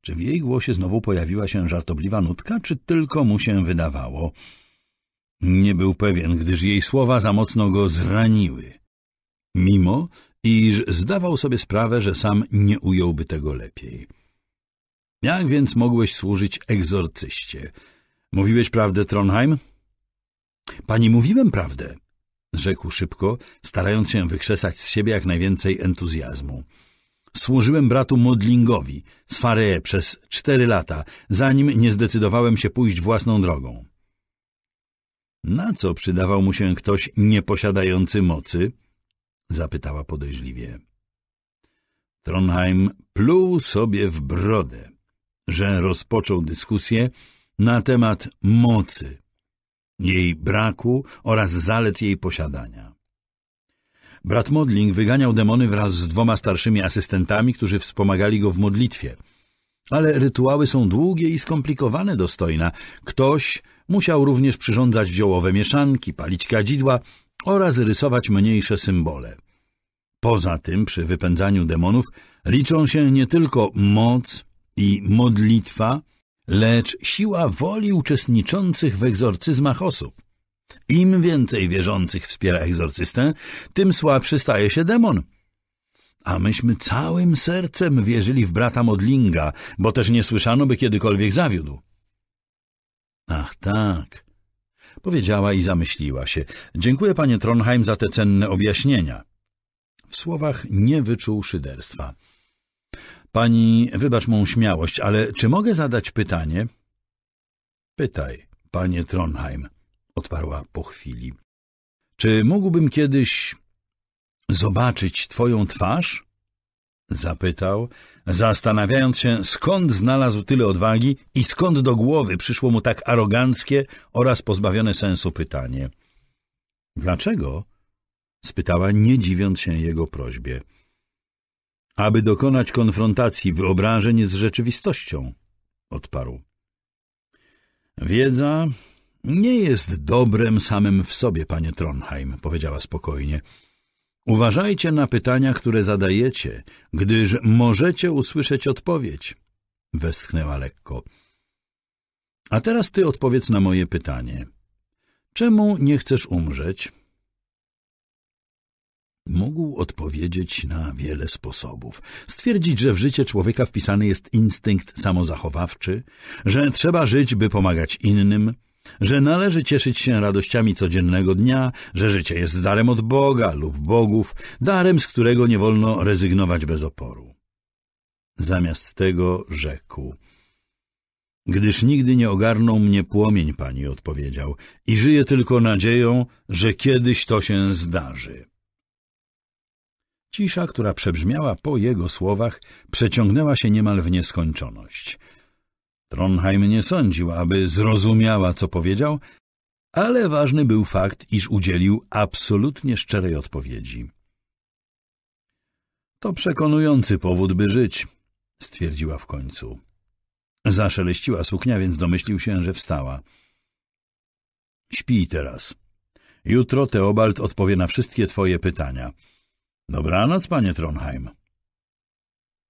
Czy w jej głosie znowu pojawiła się żartobliwa nutka, czy tylko mu się wydawało? Nie był pewien, gdyż jej słowa za mocno go zraniły. Mimo, iż zdawał sobie sprawę, że sam nie ująłby tego lepiej. Jak więc mogłeś służyć egzorcyście? Mówiłeś prawdę, Tronheim? Pani, mówiłem prawdę, rzekł szybko, starając się wykrzesać z siebie jak najwięcej entuzjazmu. Służyłem bratu Modlingowi z Fareę przez cztery lata, zanim nie zdecydowałem się pójść własną drogą. Na co przydawał mu się ktoś nieposiadający mocy? Zapytała podejrzliwie. Tronheim pluł sobie w brodę, że rozpoczął dyskusję na temat mocy, jej braku oraz zalet jej posiadania. Brat Modling wyganiał demony wraz z dwoma starszymi asystentami, którzy wspomagali go w modlitwie – ale rytuały są długie i skomplikowane, dostojna. Ktoś musiał również przyrządzać ziołowe mieszanki, palić kadzidła oraz rysować mniejsze symbole. Poza tym przy wypędzaniu demonów liczą się nie tylko moc i modlitwa, lecz siła woli uczestniczących w egzorcyzmach osób. Im więcej wierzących wspiera egzorcystę, tym słabszy staje się demon – a myśmy całym sercem wierzyli w brata Modlinga, bo też nie słyszano, by kiedykolwiek zawiódł. Ach tak, powiedziała i zamyśliła się. Dziękuję, panie Tronheim, za te cenne objaśnienia. W słowach nie wyczuł szyderstwa. Pani, wybacz mą śmiałość, ale czy mogę zadać pytanie? Pytaj, panie Tronheim, odparła po chwili. Czy mógłbym kiedyś zobaczyć twoją twarz? Zapytał, zastanawiając się, skąd znalazł tyle odwagi i skąd do głowy przyszło mu tak aroganckie oraz pozbawione sensu pytanie. Dlaczego? spytała, nie dziwiąc się jego prośbie. Aby dokonać konfrontacji wyobrażeń z rzeczywistością, odparł. Wiedza nie jest dobrem samym w sobie, panie Tronheim, powiedziała spokojnie. Uważajcie na pytania, które zadajecie, gdyż możecie usłyszeć odpowiedź. Westchnęła lekko. A teraz ty odpowiedz na moje pytanie. Czemu nie chcesz umrzeć? Mógł odpowiedzieć na wiele sposobów. Stwierdzić, że w życie człowieka wpisany jest instynkt samozachowawczy, że trzeba żyć, by pomagać innym, że należy cieszyć się radościami codziennego dnia, że życie jest darem od Boga lub bogów, darem, z którego nie wolno rezygnować bez oporu. Zamiast tego rzekł. Gdyż nigdy nie ogarnął mnie płomień, pani odpowiedział, i żyję tylko nadzieją, że kiedyś to się zdarzy. Cisza, która przebrzmiała po jego słowach, przeciągnęła się niemal w nieskończoność – Trondheim nie sądził, aby zrozumiała, co powiedział, ale ważny był fakt, iż udzielił absolutnie szczerej odpowiedzi. To przekonujący powód, by żyć, stwierdziła w końcu. Zaszeleściła suknia, więc domyślił się, że wstała. Śpij teraz. Jutro Teobald odpowie na wszystkie twoje pytania. Dobranoc, panie Tronheim.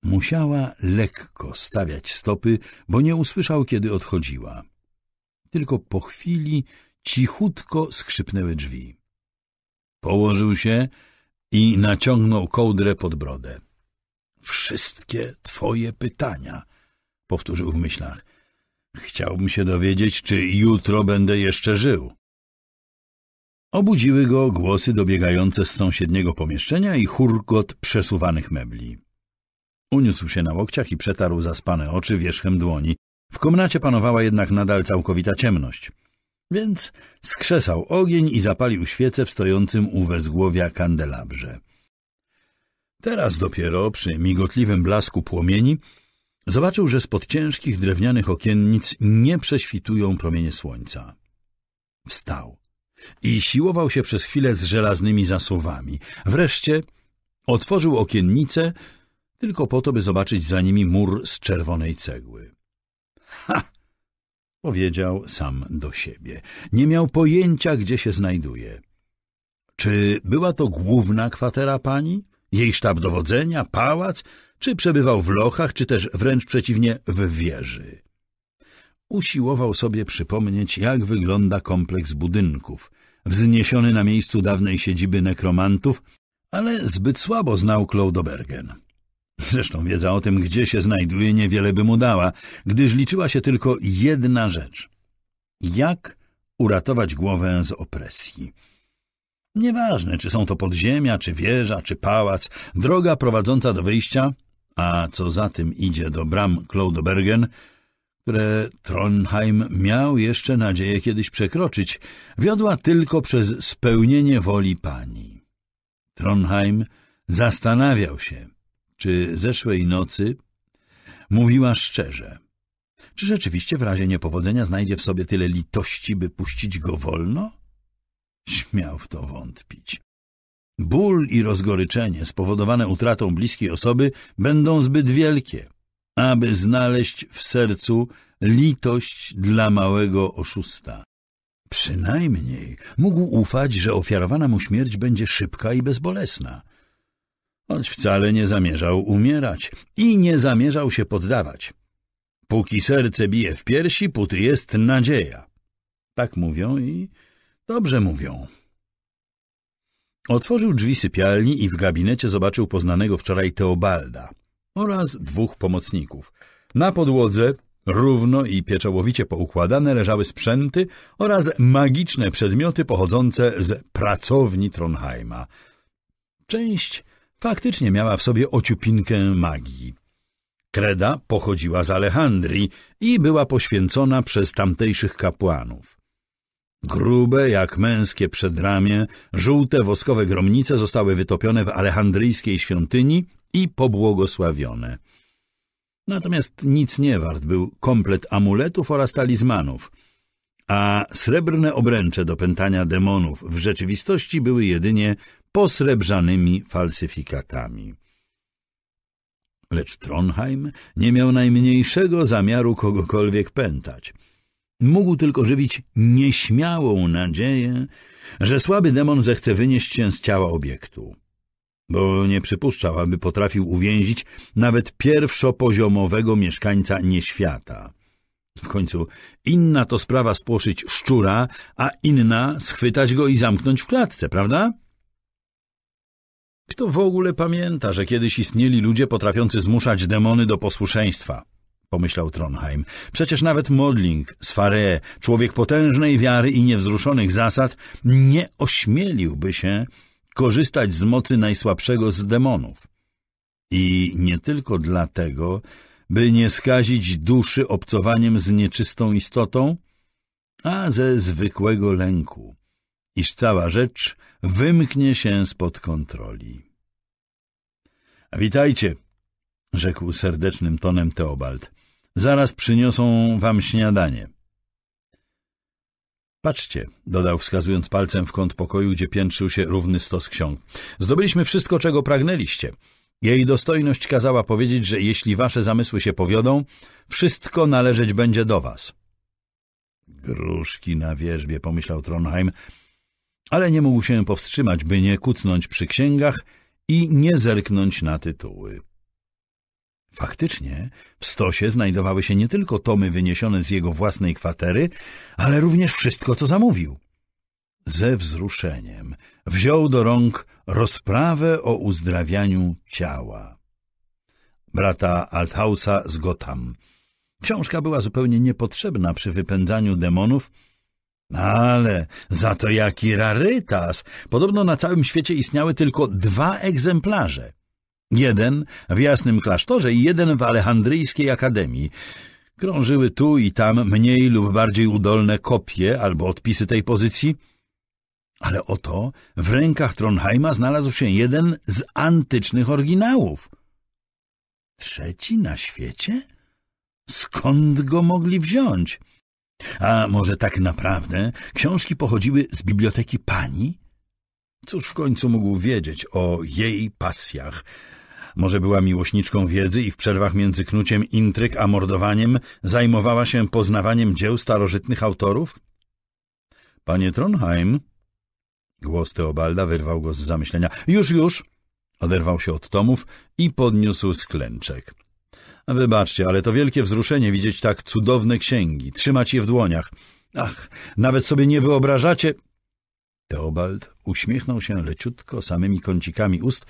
Musiała lekko stawiać stopy, bo nie usłyszał, kiedy odchodziła. Tylko po chwili cichutko skrzypnęły drzwi. Położył się i naciągnął kołdrę pod brodę. Wszystkie twoje pytania, powtórzył w myślach. Chciałbym się dowiedzieć, czy jutro będę jeszcze żył. Obudziły go głosy dobiegające z sąsiedniego pomieszczenia i hurgot przesuwanych mebli. Uniósł się na łokciach i przetarł zaspane oczy wierzchem dłoni. W komnacie panowała jednak nadal całkowita ciemność. Więc skrzesał ogień i zapalił świecę w stojącym u wezgłowia kandelabrze. Teraz dopiero przy migotliwym blasku płomieni zobaczył, że spod ciężkich drewnianych okiennic nie prześwitują promienie słońca. Wstał i siłował się przez chwilę z żelaznymi zasuwami. Wreszcie otworzył okiennice, tylko po to, by zobaczyć za nimi mur z czerwonej cegły. Ha! powiedział sam do siebie. Nie miał pojęcia, gdzie się znajduje. Czy była to główna kwatera pani? Jej sztab dowodzenia? Pałac? Czy przebywał w lochach, czy też wręcz przeciwnie, w wieży? Usiłował sobie przypomnieć, jak wygląda kompleks budynków, wzniesiony na miejscu dawnej siedziby nekromantów, ale zbyt słabo znał Claudebergen. Zresztą wiedza o tym, gdzie się znajduje, niewiele by mu dała, gdyż liczyła się tylko jedna rzecz. Jak uratować głowę z opresji? Nieważne, czy są to podziemia, czy wieża, czy pałac, droga prowadząca do wyjścia, a co za tym idzie do bram Klaudobergen, które Trondheim miał jeszcze nadzieję kiedyś przekroczyć, wiodła tylko przez spełnienie woli pani. Trondheim zastanawiał się – czy zeszłej nocy, mówiła szczerze. Czy rzeczywiście w razie niepowodzenia znajdzie w sobie tyle litości, by puścić go wolno? Śmiał w to wątpić. Ból i rozgoryczenie spowodowane utratą bliskiej osoby będą zbyt wielkie, aby znaleźć w sercu litość dla małego oszusta. Przynajmniej mógł ufać, że ofiarowana mu śmierć będzie szybka i bezbolesna – on wcale nie zamierzał umierać i nie zamierzał się poddawać. Póki serce bije w piersi, póty jest nadzieja. Tak mówią i dobrze mówią. Otworzył drzwi sypialni i w gabinecie zobaczył poznanego wczoraj Teobalda oraz dwóch pomocników. Na podłodze równo i pieczołowicie poukładane leżały sprzęty oraz magiczne przedmioty pochodzące z pracowni Tronheima. Część Faktycznie miała w sobie ociupinkę magii. Kreda pochodziła z Alejandrii i była poświęcona przez tamtejszych kapłanów. Grube jak męskie przedramię, żółte woskowe gromnice zostały wytopione w alejandryjskiej świątyni i pobłogosławione. Natomiast nic nie wart był komplet amuletów oraz talizmanów – a srebrne obręcze do pętania demonów w rzeczywistości były jedynie posrebrzanymi falsyfikatami. Lecz Tronheim nie miał najmniejszego zamiaru kogokolwiek pętać. Mógł tylko żywić nieśmiałą nadzieję, że słaby demon zechce wynieść się z ciała obiektu, bo nie przypuszczał, aby potrafił uwięzić nawet pierwszopoziomowego mieszkańca nieświata – w końcu inna to sprawa spłoszyć szczura, a inna schwytać go i zamknąć w klatce, prawda? Kto w ogóle pamięta, że kiedyś istnieli ludzie potrafiący zmuszać demony do posłuszeństwa? Pomyślał Trondheim. Przecież nawet Modling z Faree, człowiek potężnej wiary i niewzruszonych zasad, nie ośmieliłby się korzystać z mocy najsłabszego z demonów. I nie tylko dlatego, by nie skazić duszy obcowaniem z nieczystą istotą, a ze zwykłego lęku, iż cała rzecz wymknie się spod kontroli. Witajcie, rzekł serdecznym tonem Teobald. Zaraz przyniosą wam śniadanie. Patrzcie, dodał wskazując palcem w kąt pokoju, gdzie piętrzył się równy stos ksiąg. Zdobyliśmy wszystko, czego pragnęliście. Jej dostojność kazała powiedzieć, że jeśli wasze zamysły się powiodą, wszystko należeć będzie do was. Gruszki na wierzbie, pomyślał Trondheim, ale nie mógł się powstrzymać, by nie kucnąć przy księgach i nie zerknąć na tytuły. Faktycznie w stosie znajdowały się nie tylko tomy wyniesione z jego własnej kwatery, ale również wszystko, co zamówił ze wzruszeniem. Wziął do rąk rozprawę o uzdrawianiu ciała. Brata Althausa z Gotham. Książka była zupełnie niepotrzebna przy wypędzaniu demonów, ale za to jaki rarytas! Podobno na całym świecie istniały tylko dwa egzemplarze. Jeden w Jasnym Klasztorze i jeden w Alejandryjskiej Akademii. Krążyły tu i tam mniej lub bardziej udolne kopie albo odpisy tej pozycji – ale oto w rękach Tronheima znalazł się jeden z antycznych oryginałów. Trzeci na świecie? Skąd go mogli wziąć? A może tak naprawdę książki pochodziły z biblioteki pani? Cóż w końcu mógł wiedzieć o jej pasjach? Może była miłośniczką wiedzy i w przerwach między knuciem intryg a mordowaniem zajmowała się poznawaniem dzieł starożytnych autorów? Panie Tronheim, Głos Teobalda wyrwał go z zamyślenia. Już, już! Oderwał się od tomów i podniósł sklęczek. Wybaczcie, ale to wielkie wzruszenie widzieć tak cudowne księgi, trzymać je w dłoniach. Ach, nawet sobie nie wyobrażacie... Teobald uśmiechnął się leciutko samymi kącikami ust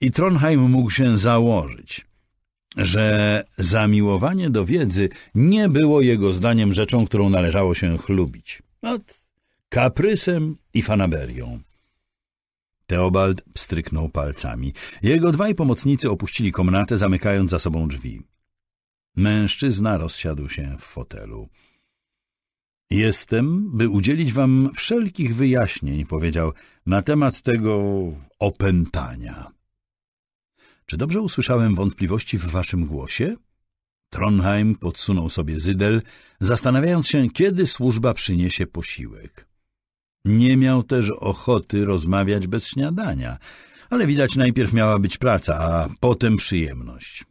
i Trondheim mógł się założyć, że zamiłowanie do wiedzy nie było jego zdaniem rzeczą, którą należało się chlubić. Ot, no, kaprysem i fanaberią. Teobald pstryknął palcami. Jego dwaj pomocnicy opuścili komnatę, zamykając za sobą drzwi. Mężczyzna rozsiadł się w fotelu. Jestem, by udzielić wam wszelkich wyjaśnień, powiedział, na temat tego opętania. Czy dobrze usłyszałem wątpliwości w waszym głosie? Tronheim podsunął sobie zydel, zastanawiając się, kiedy służba przyniesie posiłek. Nie miał też ochoty rozmawiać bez śniadania, ale widać najpierw miała być praca, a potem przyjemność.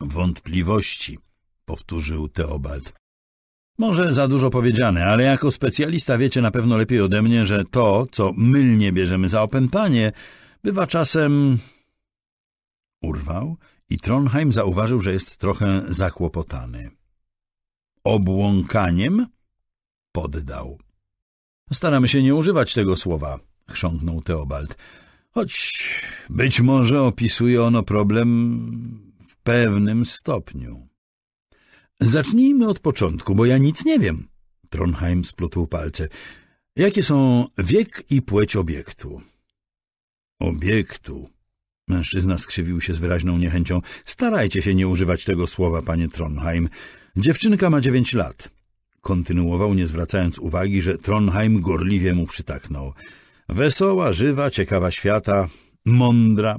Wątpliwości, powtórzył Teobald. Może za dużo powiedziane, ale jako specjalista wiecie na pewno lepiej ode mnie, że to, co mylnie bierzemy za opętanie, bywa czasem... Urwał i Trondheim zauważył, że jest trochę zakłopotany. Obłąkaniem? Poddał. Staramy się nie używać tego słowa, chrząknął Teobald. Choć być może opisuje ono problem w pewnym stopniu. Zacznijmy od początku, bo ja nic nie wiem. Tronheim splotł palce. Jakie są wiek i płeć obiektu? Obiektu. Mężczyzna skrzywił się z wyraźną niechęcią. Starajcie się nie używać tego słowa, panie Tronheim. Dziewczynka ma dziewięć lat. Kontynuował, nie zwracając uwagi, że Trondheim gorliwie mu przytaknął. Wesoła, żywa, ciekawa świata, mądra.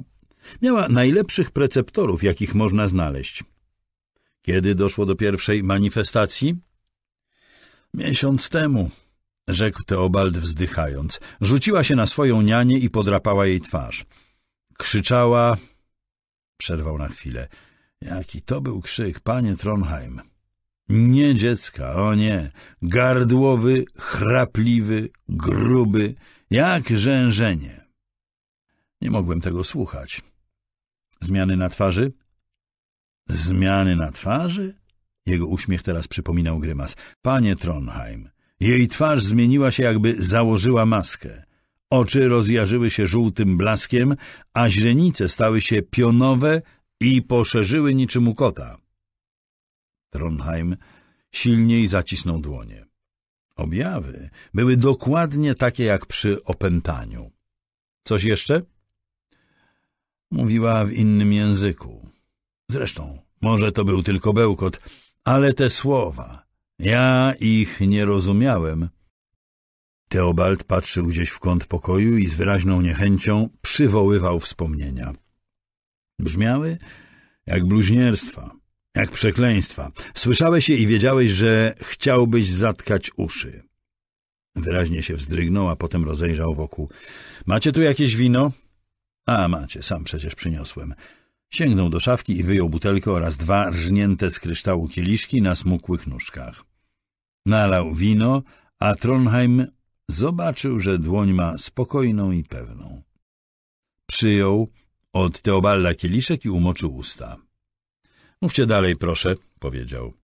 Miała najlepszych preceptorów, jakich można znaleźć. Kiedy doszło do pierwszej manifestacji? Miesiąc temu, rzekł Teobald wzdychając. Rzuciła się na swoją nianię i podrapała jej twarz. Krzyczała... Przerwał na chwilę. Jaki to był krzyk, panie Trondheim! Nie dziecka, o nie, gardłowy, chrapliwy, gruby, jak rzężenie. Nie mogłem tego słuchać. Zmiany na twarzy? Zmiany na twarzy? Jego uśmiech teraz przypominał grymas. Panie Tronheim, jej twarz zmieniła się, jakby założyła maskę. Oczy rozjarzyły się żółtym blaskiem, a źrenice stały się pionowe i poszerzyły niczym u kota. Trondheim silniej zacisnął dłonie. Objawy były dokładnie takie jak przy opętaniu. Coś jeszcze? Mówiła w innym języku. Zresztą, może to był tylko bełkot, ale te słowa, ja ich nie rozumiałem. Teobald patrzył gdzieś w kąt pokoju i z wyraźną niechęcią przywoływał wspomnienia. Brzmiały jak bluźnierstwa, jak przekleństwa. Słyszałeś je i wiedziałeś, że chciałbyś zatkać uszy. Wyraźnie się wzdrygnął, a potem rozejrzał wokół. Macie tu jakieś wino? A, macie, sam przecież przyniosłem. Sięgnął do szafki i wyjął butelkę oraz dwa rżnięte z kryształu kieliszki na smukłych nóżkach. Nalał wino, a Tronheim zobaczył, że dłoń ma spokojną i pewną. Przyjął od Teobalda kieliszek i umoczył usta. Mówcie dalej, proszę, powiedział.